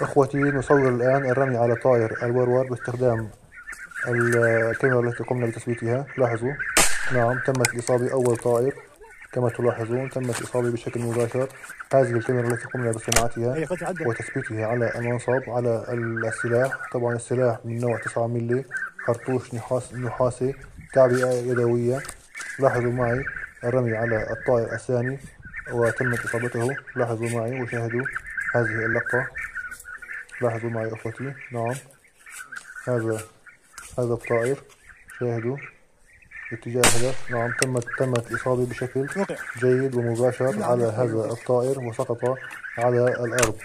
اخوتي نصور الان الرمي على طائر الورور باستخدام الكاميرا التي قمنا بتثبيتها لاحظوا نعم تمت الاصابة اول طائر كما تلاحظون تمت الاصابة بشكل مباشر هذه الكاميرا التي قمنا بصناعتها وتثبيتها على المنصب على السلاح طبعا السلاح من نوع 9 ملي خرطوش نحاس نحاسي تعبئة يدوية لاحظوا معي الرمي على الطائر الثاني وتمت إصابته لاحظوا معي وشاهدوا هذه اللقطة لاحظوا معي أخوتي نعم هذا هذا الطائر شاهدوا اتجاه هدف نعم تمت تمت إصابة بشكل جيد ومباشر نعم. على هذا الطائر وسقط على الأرض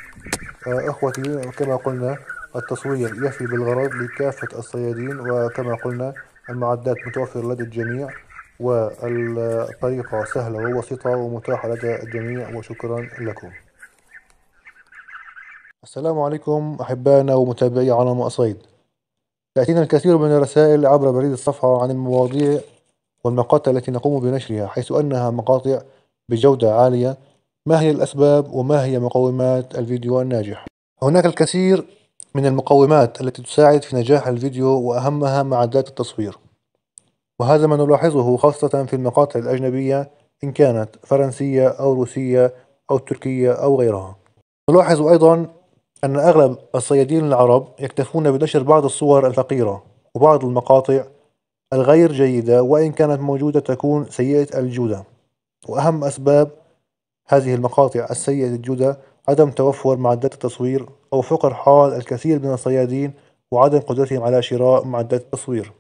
آه، أخوتي كما قلنا التصوير يفي بالغرض لكافة الصيادين وكما قلنا المعدات متوفرة لدى الجميع والطريقة سهلة وبسيطة ومتاحة لدى الجميع وشكرا لكم السلام عليكم أحبائنا ومتابعي عالم أصيد تأتينا الكثير من الرسائل عبر بريد الصفحة عن المواضيع والمقاطع التي نقوم بنشرها حيث أنها مقاطع بجودة عالية ما هي الأسباب وما هي مقومات الفيديو الناجح هناك الكثير من المقومات التي تساعد في نجاح الفيديو وأهمها معدات التصوير وهذا ما نلاحظه خاصة في المقاطع الأجنبية إن كانت فرنسية أو روسية أو تركية أو غيرها نلاحظ أيضا أن أغلب الصيادين العرب يكتفون بنشر بعض الصور الفقيرة وبعض المقاطع الغير جيدة وإن كانت موجودة تكون سيئة الجودة وأهم أسباب هذه المقاطع السيئة الجودة عدم توفر معدات التصوير أو فقر حال الكثير من الصيادين وعدم قدرتهم على شراء معدات التصوير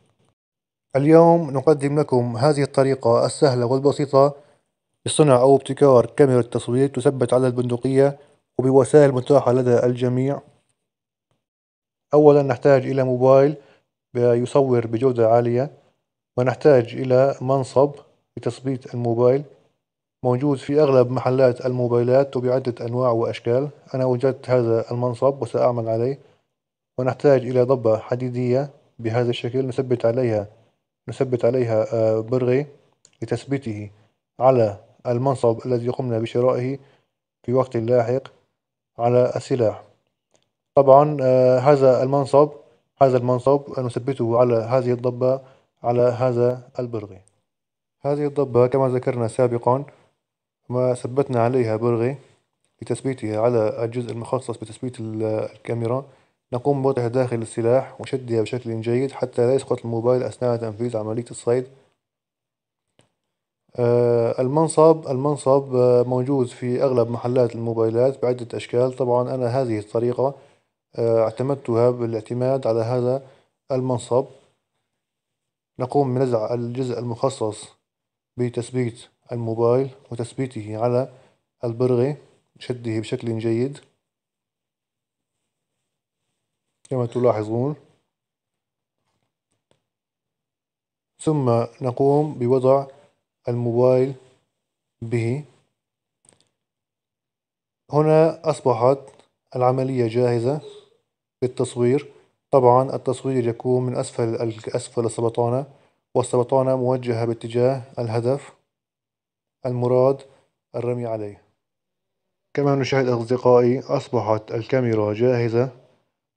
اليوم نقدم لكم هذه الطريقة السهلة والبسيطة لصنع أو ابتكار كاميرا تصوير تثبت على البندقية وبوسائل متاحة لدى الجميع أولا نحتاج إلى موبايل يصور بجودة عالية ونحتاج إلى منصب لتثبيت الموبايل موجود في أغلب محلات الموبايلات وبعدة أنواع وأشكال أنا وجدت هذا المنصب وسأعمل عليه ونحتاج إلى ضبة حديدية بهذا الشكل نثبت عليها نثبت عليها آه، برغي لتثبيته على المنصب الذي قمنا بشرائه في وقت لاحق على السلاح طبعا آه، هذا المنصب هذا المنصب نثبته على هذه الضبة على هذا البرغي هذه الضبة كما ذكرنا سابقا ما ثبتنا عليها برغي لتثبيتها على الجزء المخصص بتثبيت الكاميرا نقوم بوضعها داخل السلاح وشدها بشكل جيد حتى لا يسقط الموبايل أثناء تنفيذ عملية الصيد آه، المنصب المنصب آه، موجود في أغلب محلات الموبايلات بعدة أشكال طبعا أنا هذه الطريقة آه، اعتمدتها بالاعتماد على هذا المنصب نقوم بنزع الجزء المخصص بتثبيت الموبايل وتثبيته على البرغي شده بشكل جيد كما تلاحظون ثم نقوم بوضع الموبايل به هنا أصبحت العملية جاهزة بالتصوير طبعا التصوير يكون من أسفل أسفل السبطانة والسبطانة موجهة باتجاه الهدف المراد الرمي عليه كما نشاهد أصدقائي أصبحت الكاميرا جاهزة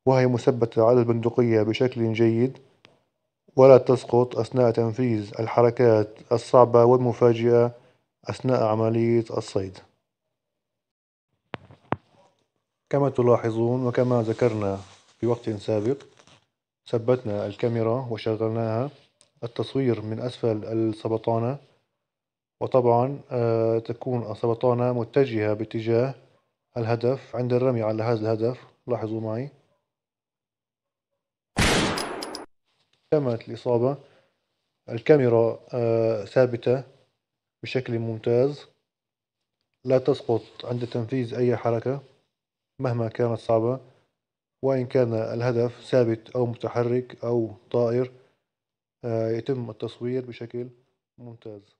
وهي مثبتة على البندقية بشكل جيد ولا تسقط أثناء تنفيذ الحركات الصعبة والمفاجئة أثناء عملية الصيد كما تلاحظون وكما ذكرنا في وقت سابق ثبتنا الكاميرا وشغلناها التصوير من أسفل السبطانة وطبعا آه، تكون السبطانة متجهة باتجاه الهدف عند الرمي على هذا الهدف لاحظوا معي تمت الإصابة الكاميرا آه، ثابتة بشكل ممتاز لا تسقط عند تنفيذ أي حركة مهما كانت صعبة وإن كان الهدف ثابت أو متحرك أو طائر آه، يتم التصوير بشكل ممتاز